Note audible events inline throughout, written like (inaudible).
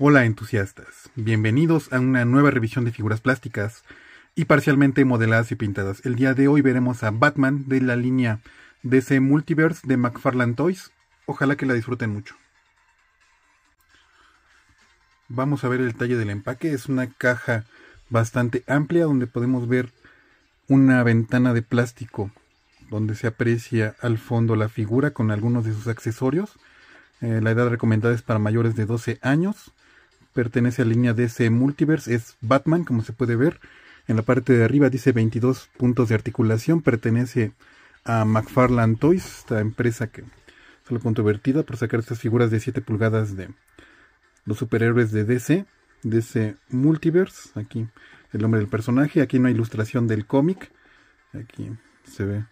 Hola entusiastas, bienvenidos a una nueva revisión de figuras plásticas y parcialmente modeladas y pintadas. El día de hoy veremos a Batman de la línea DC Multiverse de McFarlane Toys. Ojalá que la disfruten mucho. Vamos a ver el talle del empaque. Es una caja bastante amplia donde podemos ver una ventana de plástico donde se aprecia al fondo la figura con algunos de sus accesorios. Eh, la edad recomendada es para mayores de 12 años pertenece a la línea DC Multiverse, es Batman, como se puede ver. En la parte de arriba dice 22 puntos de articulación, pertenece a McFarland Toys, esta empresa que solo controvertida por sacar estas figuras de 7 pulgadas de los superhéroes de DC, DC Multiverse, aquí el nombre del personaje, aquí una ilustración del cómic, aquí se ve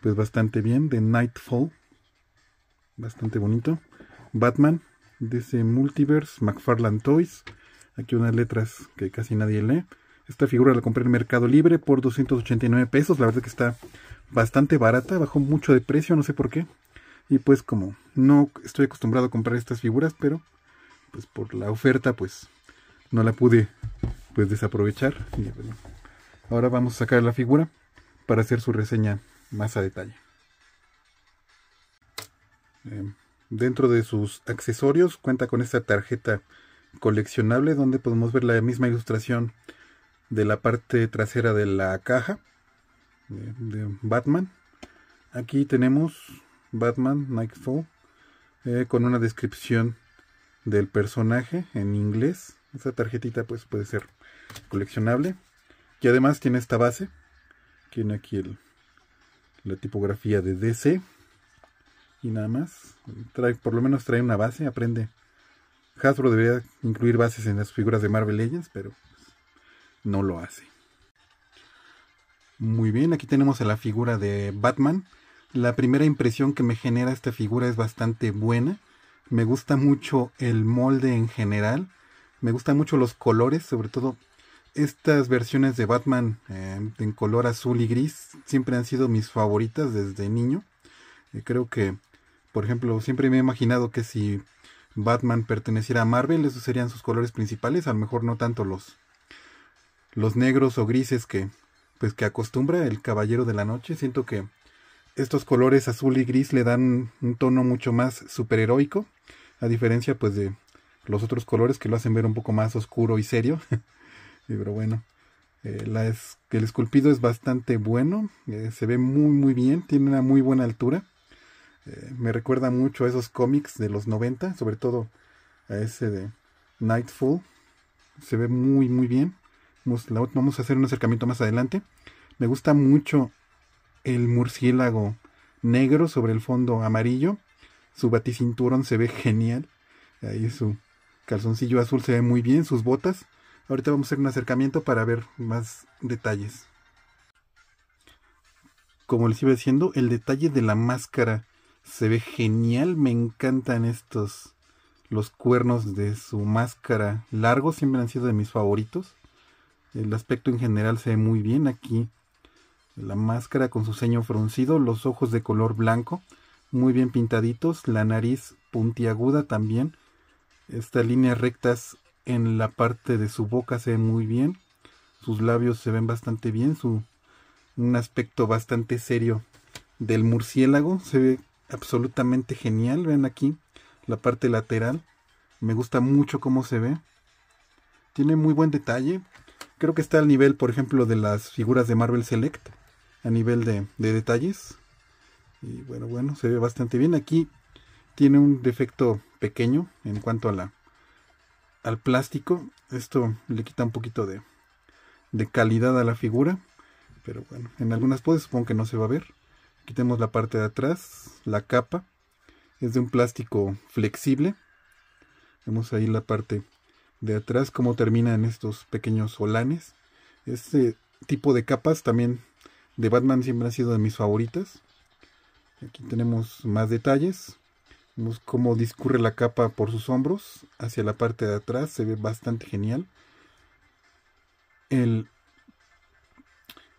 pues bastante bien, de Nightfall, bastante bonito, Batman, dice Multiverse, McFarland Toys. Aquí unas letras que casi nadie lee. Esta figura la compré en Mercado Libre por 289 pesos. La verdad es que está bastante barata, bajó mucho de precio, no sé por qué. Y pues como no estoy acostumbrado a comprar estas figuras, pero pues por la oferta pues no la pude pues desaprovechar. ahora vamos a sacar la figura para hacer su reseña más a detalle. Em, Dentro de sus accesorios cuenta con esta tarjeta coleccionable donde podemos ver la misma ilustración de la parte trasera de la caja de, Batman. Aquí tenemos Batman Nightfall eh, con una descripción del personaje en inglés. Esta tarjetita pues puede ser coleccionable. Y además tiene esta base. Tiene aquí la tipografía de DC y nada más. Trae, por lo menos trae una base, aprende. Hasbro debería incluir bases en las figuras de Marvel Legends, pero pues, no lo hace. Muy bien, aquí tenemos a la figura de Batman. La primera impresión que me genera esta figura es bastante buena. Me gusta mucho el molde en general. Me gustan mucho los colores, sobre todo estas versiones de Batman eh, en color azul y gris siempre han sido mis favoritas desde niño. Eh, creo que por ejemplo, siempre me he imaginado que si Batman perteneciera a Marvel, esos serían sus colores principales, a lo mejor no tanto los, los negros o grises que, pues, que acostumbra el Caballero de la Noche. Siento que estos colores azul y gris le dan un tono mucho más superheroico, a diferencia pues de los otros colores que lo hacen ver un poco más oscuro y serio. (laughs) Pero bueno, eh, la es, el esculpido es bastante bueno, eh, se ve muy muy bien, tiene una muy buena altura este, me recuerda mucho a esos cómics de los 90, sobre todo a ese de Nightfall. Se ve muy, muy bien. Vamos, vamos a hacer un acercamiento más adelante. Me gusta mucho el murciélago negro sobre el fondo amarillo. Su baticinturón se ve genial. Ahí su calzoncillo azul se ve muy bien, sus botas. Ahorita vamos a hacer un acercamiento para ver más detalles. Como les iba diciendo, el detalle de la máscara se ve genial, me encantan estos, los cuernos de su máscara largos siempre han sido de mis favoritos. El aspecto en general se ve muy bien aquí. La máscara con su ceño fruncido, los ojos de color blanco, muy bien pintaditos, la nariz puntiaguda también. Estas líneas rectas en la parte de su boca se ven muy bien. Sus labios se ven bastante bien, su un aspecto bastante serio del murciélago se ve absolutamente genial. Vean aquí la parte lateral. Me gusta mucho cómo se ve. Tiene muy buen detalle. Creo que está al nivel, por ejemplo, de las figuras de Marvel Select. A nivel de, detalles. Y bueno, bueno, se ve bastante bien. Aquí tiene un defecto pequeño en cuanto a la, al plástico. Esto le quita un poquito de, de calidad a la figura. Pero bueno, en algunas poses supongo que no se va a ver tenemos la parte de atrás, la capa. Es de un plástico flexible. Vemos ahí la parte de atrás, cómo terminan estos pequeños solanes. Este tipo de capas también de Batman siempre ha sido de mis favoritas. Aquí tenemos más detalles. Vemos cómo discurre la capa por sus hombros hacia la parte de atrás. Se ve bastante genial. El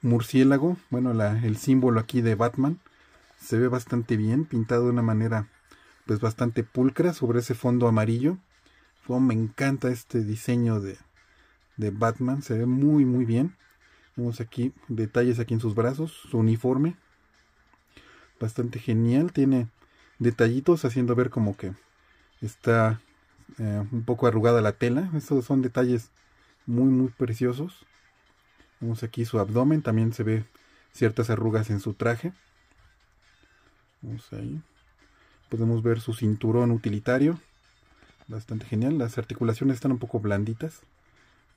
murciélago, bueno, el símbolo aquí de Batman, se ve bastante bien, pintado de una manera pues bastante pulcra sobre ese fondo amarillo. Oh, me encanta este diseño de, de Batman, se ve muy muy bien. Vemos aquí detalles aquí en sus brazos, su uniforme. Bastante genial, tiene detallitos haciendo ver como que está eh, un poco arrugada la tela. Estos son detalles muy muy preciosos. Vemos aquí su abdomen, también se ve ciertas arrugas en su traje. Vamos ahí. Podemos ver su cinturón utilitario. Bastante genial. Las articulaciones están un poco blanditas.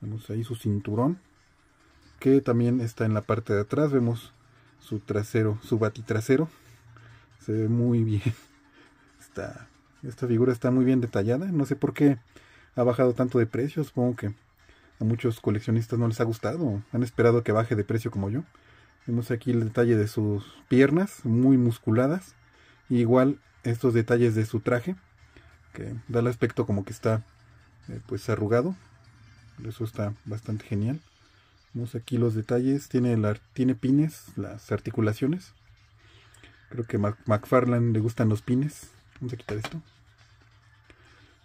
Vemos ahí su cinturón. Que también está en la parte de atrás. Vemos su trasero, su trasero. Se ve muy (laughs) bien. Está, esta figura está muy bien detallada. No sé por qué ha bajado tanto de precio. Supongo que a muchos coleccionistas no les ha gustado, han esperado que baje de precio como yo. Vemos aquí el detalle de sus piernas, muy musculadas. igual estos detalles de su traje, que da el aspecto como que está eh, pues arrugado. Eso está bastante genial. Vemos aquí los detalles, tiene, la, tiene pines, las articulaciones. Creo que Mac, McFarlane le gustan los pines. Vamos a quitar esto.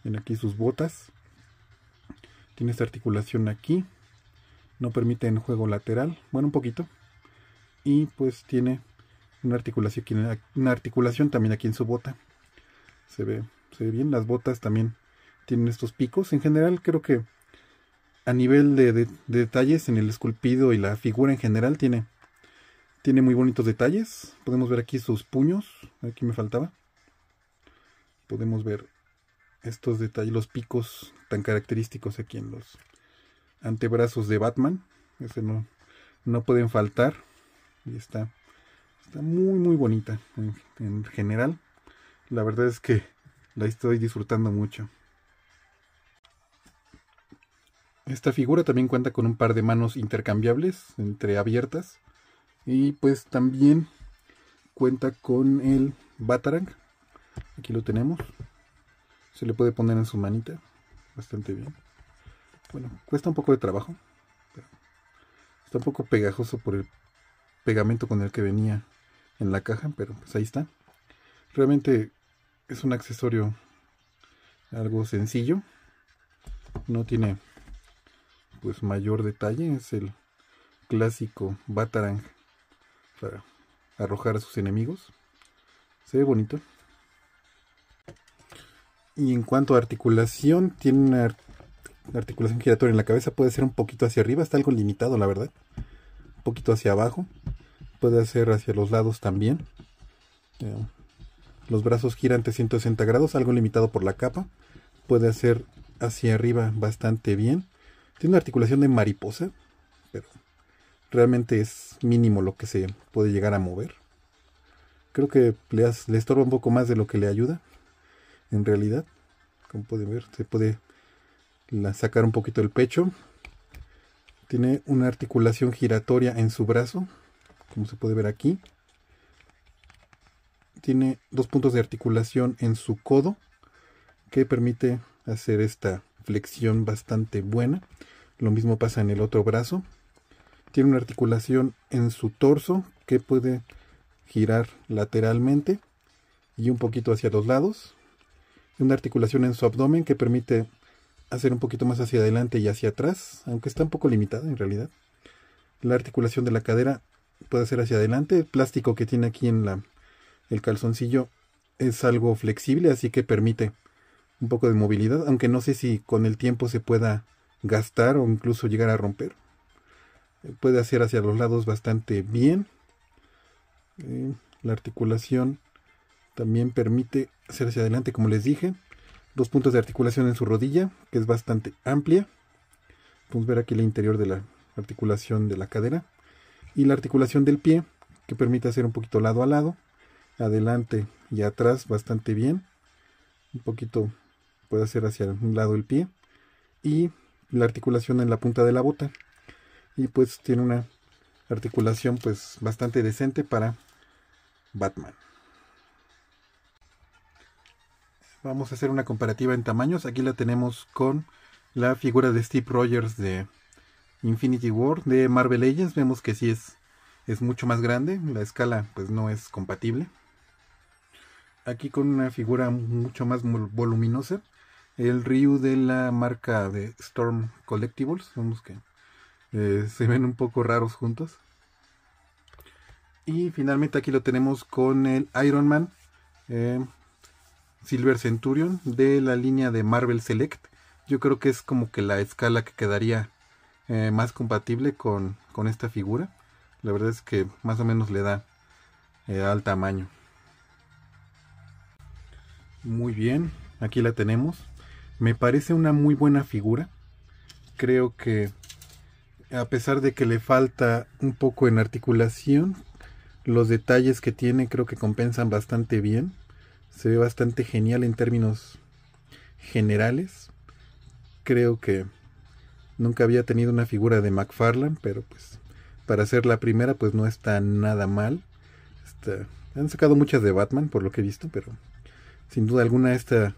ven aquí sus botas. Tiene esta articulación aquí. No permite en juego lateral. Bueno, un poquito. Y pues tiene una articulación, articulación también aquí en su bota. Se ve, se ve bien. Las botas también tienen estos picos. En general creo que a nivel de, de, detalles en el esculpido y la figura en general tiene, tiene muy bonitos detalles. Podemos ver aquí sus puños, aquí me faltaba. Podemos ver estos detalles, los picos tan característicos aquí en los antebrazos de Batman. Ese no, no pueden faltar. Y está, está muy, muy bonita en, en general. La verdad es que la estoy disfrutando mucho. Esta figura también cuenta con un par de manos intercambiables, entre abiertas. Y pues también cuenta con el Batarang. Aquí lo tenemos. Se le puede poner en su manita bastante bien. Bueno, cuesta un poco de trabajo, está un poco pegajoso por el pegamento con el que venía en la caja, pero pues ahí está. Realmente es un accesorio algo sencillo, no tiene pues mayor detalle, es el clásico Batarang para arrojar a sus enemigos. Se ve bonito. Y en cuanto a articulación, tiene una articulación giratoria en la cabeza, puede ser un poquito hacia arriba, está algo limitado, la verdad. Un poquito hacia abajo, puede ser hacia los lados también. Eh, los brazos giran 360 160 grados, algo limitado por la capa. Puede hacer hacia arriba bastante bien. Tiene una articulación de mariposa, pero realmente es mínimo lo que se puede llegar a mover. Creo que le estorba un poco más de lo que le ayuda en realidad. Como puede ver, se puede sacar un poquito el pecho. Tiene una articulación giratoria en su brazo, como se puede ver aquí. Tiene dos puntos de articulación en su codo, que permite hacer esta flexión bastante buena. Lo mismo pasa en el otro brazo. Tiene una articulación en su torso que puede girar lateralmente y un poquito hacia los lados una articulación en su abdomen que permite hacer un poquito más hacia adelante y hacia atrás, aunque está un poco limitada en realidad. La articulación de la cadera puede hacer hacia adelante. El plástico que tiene aquí en la, el calzoncillo es algo flexible, así que permite un poco de movilidad, aunque no sé si con el tiempo se pueda gastar o incluso llegar a romper. Puede hacer hacia los lados bastante bien. Eh, la articulación también permite hacer hacia adelante, como les dije. Dos puntos de articulación en su rodilla, que es bastante amplia. Podemos ver aquí el interior de la articulación de la cadera. Y la articulación del pie, que permite hacer un poquito lado a lado. Adelante y atrás bastante bien. Un poquito puede hacer hacia un lado el pie. Y la articulación en la punta de la bota. Y pues tiene una articulación pues bastante decente para Batman. Vamos a hacer una comparativa en tamaños. Aquí la tenemos con la figura de Steve Rogers de Infinity War de Marvel Legends. Vemos que sí es, es mucho más grande. La escala pues no es compatible. Aquí con una figura mucho más voluminosa. El Ryu de la marca de Storm Collectibles. Vemos que eh, se ven un poco raros juntos. Y finalmente aquí lo tenemos con el Iron Man. Eh, Silver Centurion de la línea de Marvel Select. Yo creo que es como que la escala que quedaría eh, más compatible con, esta figura. La verdad es que más o menos le da eh, al tamaño. Muy bien, aquí la tenemos. Me parece una muy buena figura. Creo que a pesar de que le falta un poco en articulación, los detalles que tiene creo que compensan bastante bien se ve bastante genial en términos generales. Creo que nunca había tenido una figura de McFarlane, pero pues para ser la primera pues no está nada mal. han sacado muchas de Batman por lo que he visto, pero sin duda alguna esta,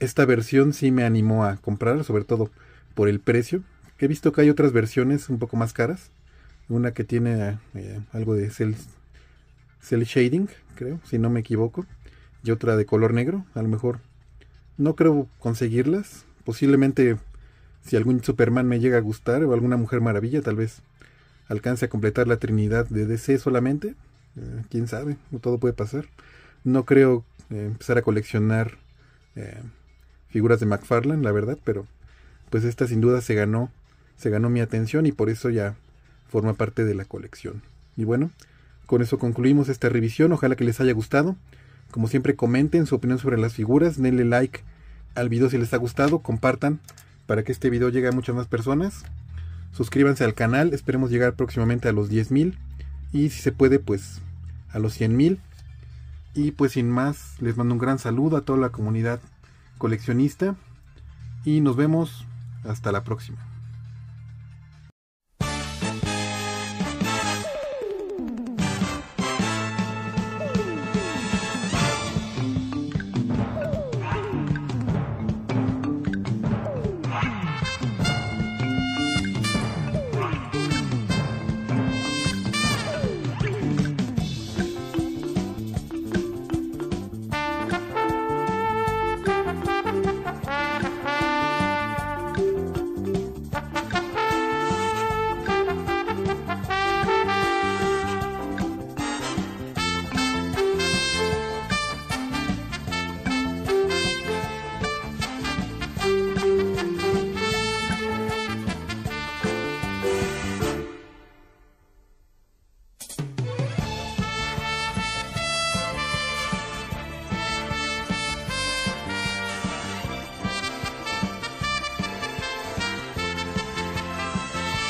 esta versión sí me animó a comprarla sobre todo por el precio. he visto que hay otras versiones un poco más caras. Una que tiene eh, algo de cel, cel shading, creo, si no me equivoco y otra de color negro, a lo mejor. No creo conseguirlas. Posiblemente si algún Superman me llega a gustar o alguna Mujer Maravilla, tal vez alcance a completar la Trinidad de DC solamente. Eh, quién sabe, todo puede pasar. No creo eh, empezar a coleccionar eh, figuras de McFarlane, la verdad, pero pues esta sin duda se ganó, se ganó mi atención y por eso ya forma parte de la colección. Y bueno, con eso concluimos esta revisión. Ojalá que les haya gustado. Como siempre, comenten su opinión sobre las figuras, denle like al video si les ha gustado, compartan para que este video llegue a muchas más personas. Suscríbanse al canal, esperemos llegar próximamente a los 10.000 y si se puede, pues a los 100.000. Y pues sin más, les mando un gran saludo a toda la comunidad coleccionista y nos vemos hasta la próxima.